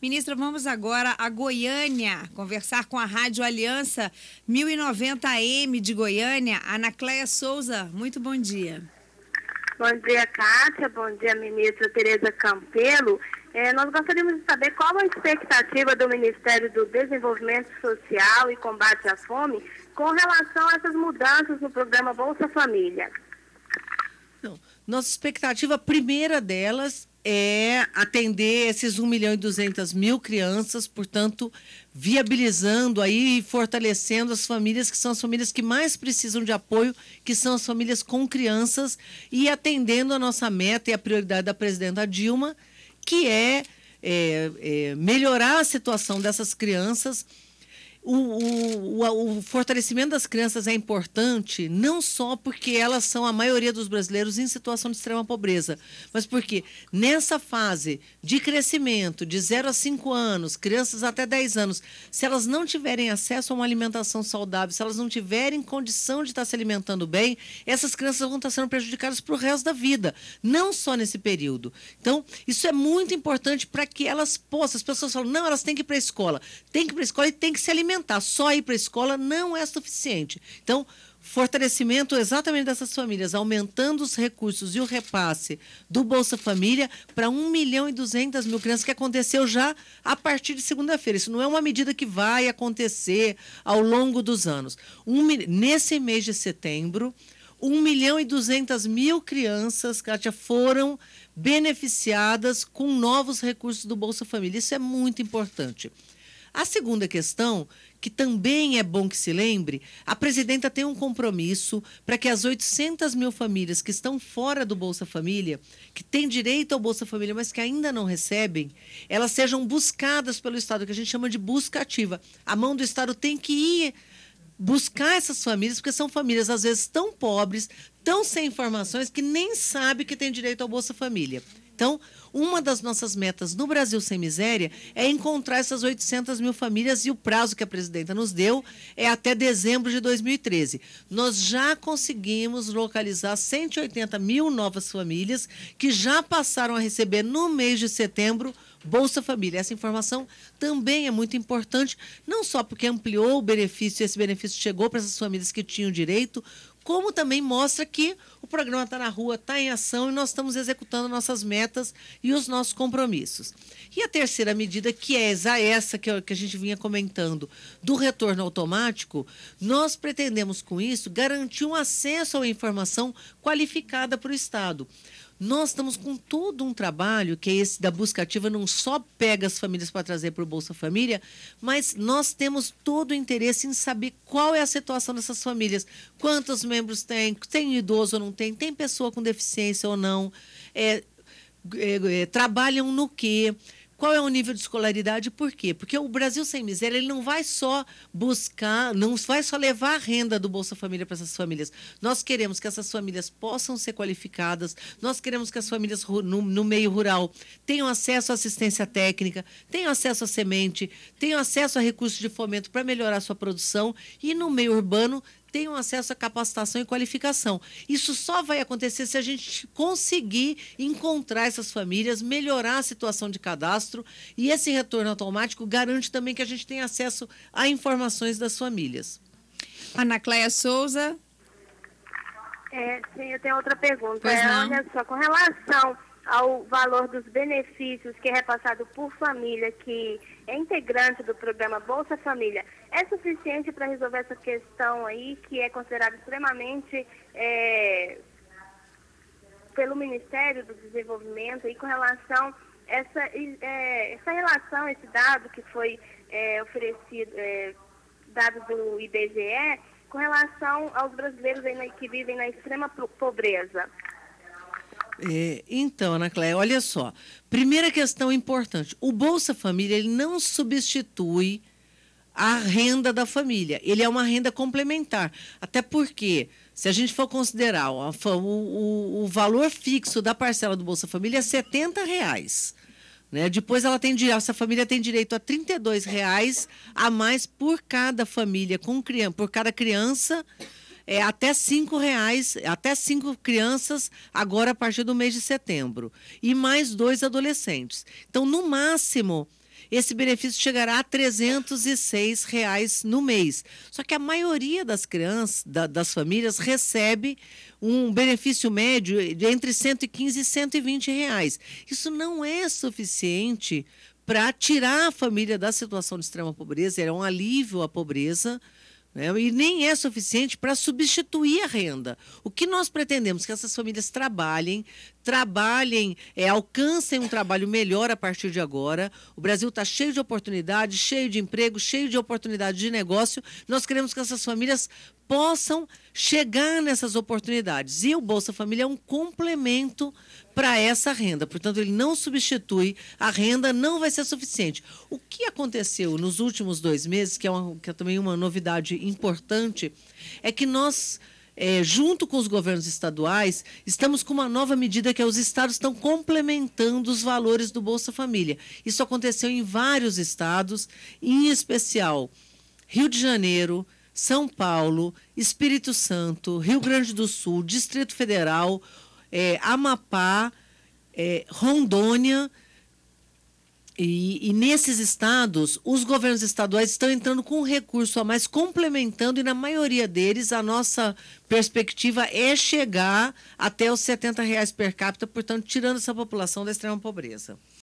Ministra, vamos agora a Goiânia, conversar com a Rádio Aliança 1090M de Goiânia, Anacléia Souza. Muito bom dia. Bom dia, Cátia. Bom dia, ministra Tereza Campelo. É, nós gostaríamos de saber qual a expectativa do Ministério do Desenvolvimento Social e Combate à Fome com relação a essas mudanças no programa Bolsa Família. Não. Nossa expectativa primeira delas é atender esses 1 milhão e 200 mil crianças, portanto, viabilizando aí e fortalecendo as famílias que são as famílias que mais precisam de apoio, que são as famílias com crianças, e atendendo a nossa meta e a prioridade da presidenta Dilma, que é, é, é melhorar a situação dessas crianças o, o, o, fortalecimento das crianças é importante não só porque elas são a maioria dos brasileiros em situação de extrema pobreza, mas porque nessa fase de crescimento, de 0 a 5 anos, crianças até 10 anos, se elas não tiverem acesso a uma alimentação saudável, se elas não tiverem condição de estar se alimentando bem, essas crianças vão estar sendo prejudicadas para o resto da vida, não só nesse período. Então, isso é muito importante para que elas possam. As pessoas falam, não, elas têm que ir para a escola, tem que ir para a escola e tem que se alimentar alimentar. Só ir para a escola não é suficiente. Então, fortalecimento exatamente dessas famílias, aumentando os recursos e o repasse do Bolsa Família para 1 milhão e 200 mil crianças, que aconteceu já a partir de segunda-feira. Isso não é uma medida que vai acontecer ao longo dos anos. Um, nesse mês de setembro, 1 milhão e 200 mil crianças, Kátia, foram beneficiadas com novos recursos do Bolsa Família. Isso é muito importante. A segunda questão, que também é bom que se lembre, a presidenta tem um compromisso para que as 800 mil famílias que estão fora do Bolsa Família, que têm direito ao Bolsa Família, mas que ainda não recebem, elas sejam buscadas pelo Estado, que a gente chama de busca ativa. A mão do Estado tem que ir buscar essas famílias, porque são famílias às vezes tão pobres, tão sem informações, que nem sabe que tem direito ao Bolsa Família. Então, uma das nossas metas no Brasil Sem Miséria é encontrar essas 800 mil famílias e o prazo que a presidenta nos deu é até dezembro de 2013. Nós já conseguimos localizar 180 mil novas famílias que já passaram a receber no mês de setembro. Bolsa Família. Essa informação também é muito importante, não só porque ampliou o benefício, esse benefício chegou para essas famílias que tinham direito, como também mostra que o programa está na rua, está em ação e nós estamos executando nossas metas e os nossos compromissos. E a terceira medida, que é essa que a gente vinha comentando, do retorno automático, nós pretendemos com isso garantir um acesso à informação qualificada para o Estado. Nós estamos com todo um trabalho, que é esse da busca ativa, não só pega as famílias para trazer para o Bolsa Família, mas nós temos todo o interesse em saber qual é a situação dessas famílias. Quantos membros tem? Tem idoso ou não tem? Tem pessoa com deficiência ou não? É, é, é, trabalham no quê? Qual é o nível de escolaridade? Por quê? Porque o Brasil sem miséria ele não vai só buscar, não vai só levar a renda do Bolsa Família para essas famílias. Nós queremos que essas famílias possam ser qualificadas, nós queremos que as famílias no, no meio rural tenham acesso à assistência técnica, tenham acesso à semente, tenham acesso a recursos de fomento para melhorar a sua produção e no meio urbano tenham acesso à capacitação e qualificação. Isso só vai acontecer se a gente conseguir encontrar essas famílias, melhorar a situação de cadastro e esse retorno automático garante também que a gente tenha acesso a informações das famílias. Ana Souza. É, sim, eu tenho outra pergunta. É, olha só, com relação ao valor dos benefícios que é repassado por família que é integrante do programa Bolsa Família, é suficiente para resolver essa questão aí, que é considerada extremamente é, pelo Ministério do Desenvolvimento aí com relação essa é, essa relação, esse dado que foi é, oferecido, é, dado do IBGE, com relação aos brasileiros aí, que vivem na extrema pobreza. É, então, Ana Cléia, olha só. Primeira questão importante: o Bolsa Família ele não substitui a renda da família. Ele é uma renda complementar. Até porque, se a gente for considerar o, o, o valor fixo da parcela do Bolsa Família é R$ reais. Né? Depois ela tem essa família tem direito a R$ reais a mais por cada família com criança, por cada criança é, até R$ reais, até cinco crianças agora a partir do mês de setembro e mais dois adolescentes. Então no máximo esse benefício chegará a 306 reais no mês. Só que a maioria das crianças, da, das famílias, recebe um benefício médio de entre 115 e 120 reais. Isso não é suficiente para tirar a família da situação de extrema pobreza, é um alívio à pobreza. Né? E nem é suficiente para substituir a renda. O que nós pretendemos que essas famílias trabalhem, trabalhem, é, alcancem um trabalho melhor a partir de agora. O Brasil está cheio de oportunidades, cheio de emprego, cheio de oportunidade de negócio. Nós queremos que essas famílias possam chegar nessas oportunidades. E o Bolsa Família é um complemento para essa renda. Portanto, ele não substitui, a renda não vai ser suficiente. O que aconteceu nos últimos dois meses, que é, uma, que é também uma novidade importante, é que nós é, junto com os governos estaduais, estamos com uma nova medida que é os estados estão complementando os valores do Bolsa Família. Isso aconteceu em vários estados, em especial Rio de Janeiro, São Paulo, Espírito Santo, Rio Grande do Sul, Distrito Federal, é, Amapá, é, Rondônia. E, e, nesses estados, os governos estaduais estão entrando com um recurso a mais, complementando, e na maioria deles, a nossa perspectiva é chegar até os 70 reais per capita, portanto, tirando essa população da extrema pobreza.